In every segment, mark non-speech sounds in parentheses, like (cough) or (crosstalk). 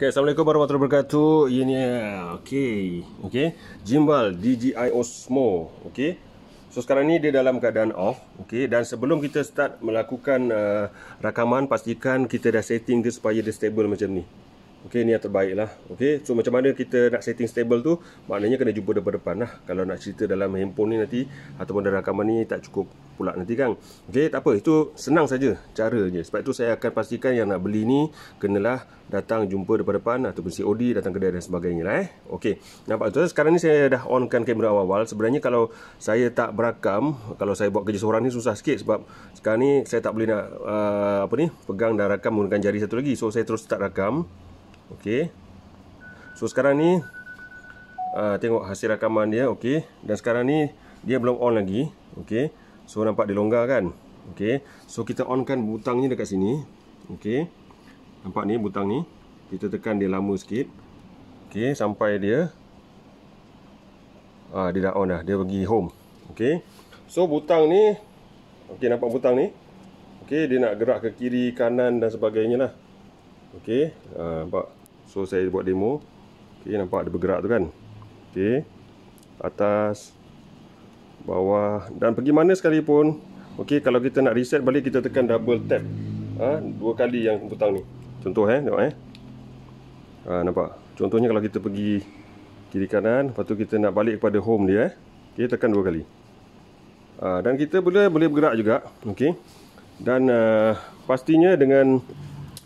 Okay, Assalamualaikum warahmatullahi wabarakatuh. Ini okey. Okey. Gimbal DJI Osmo, okey. So sekarang ni dia dalam keadaan off, okey. Dan sebelum kita start melakukan uh, rakaman, pastikan kita dah setting dia supaya dia stable macam ni. Okey ni yang terbaik lah. Okey. So macam mana kita nak setting stable tu? Maknanya kena jumpa depan-depan lah. Kalau nak cerita dalam handphone ni nanti ataupun dalam rakaman ni tak cukup pula nanti kan. Okey tak apa. Itu senang saja cara je. Sebab tu saya akan pastikan yang nak beli ni kenalah datang jumpa depan-depan ataupun COD datang kedai dan sebagainya lah eh. Okey. Nampak tu. Sekarang ni saya dah onkan kamera awal-awal. Sebenarnya kalau saya tak berakam, kalau saya buat kerja seorang ni susah sikit sebab sekarang ni saya tak boleh nak uh, apa ni pegang dan rakam menggunakan jari satu lagi. So saya terus tak rakam. Okey. So sekarang ni uh, tengok hasil rakaman dia okey dan sekarang ni dia belum on lagi. Okey. So nampak dia longgar kan? Okey. So kita onkan butang ni dekat sini. Okey. Nampak ni butang ni. Kita tekan dia lama sikit. Okey, sampai dia ah uh, dia dah on dah. Dia pergi home. Okey. So butang ni okey nampak butang ni. Okey, dia nak gerak ke kiri, kanan dan sebagainya lah. Okey, uh, nampak. So saya buat demo. Okay, nampak ada bergerak tu kan. Okay, Atas bawah dan pergi mana sekalipun. Okay, kalau kita nak reset balik kita tekan double tap. ha, dua kali yang butang ni. Contoh eh tengok eh. Ha, nampak. Contohnya kalau kita pergi kiri kanan lepas tu kita nak balik kepada home dia eh. Okey tekan dua kali. Ha, dan kita boleh boleh bergerak juga. Okey. Dan uh, pastinya dengan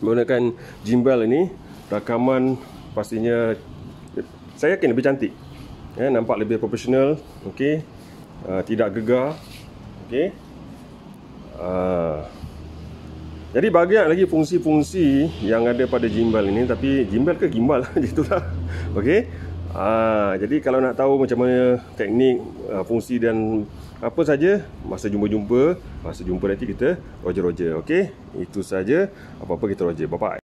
menggunakan gimbal ini rakaman pastinya saya yakin lebih cantik ya, nampak lebih profesional okey uh, tidak gegar okey uh, jadi banyak lagi fungsi-fungsi yang ada pada gimbal ini tapi gimbal ke gimbal gitulah (laughs) okey uh, jadi kalau nak tahu macam mana teknik uh, fungsi dan apa saja masa jumpa-jumpa masa jumpa nanti kita roger-roger okey itu saja apa-apa kita roger bye bye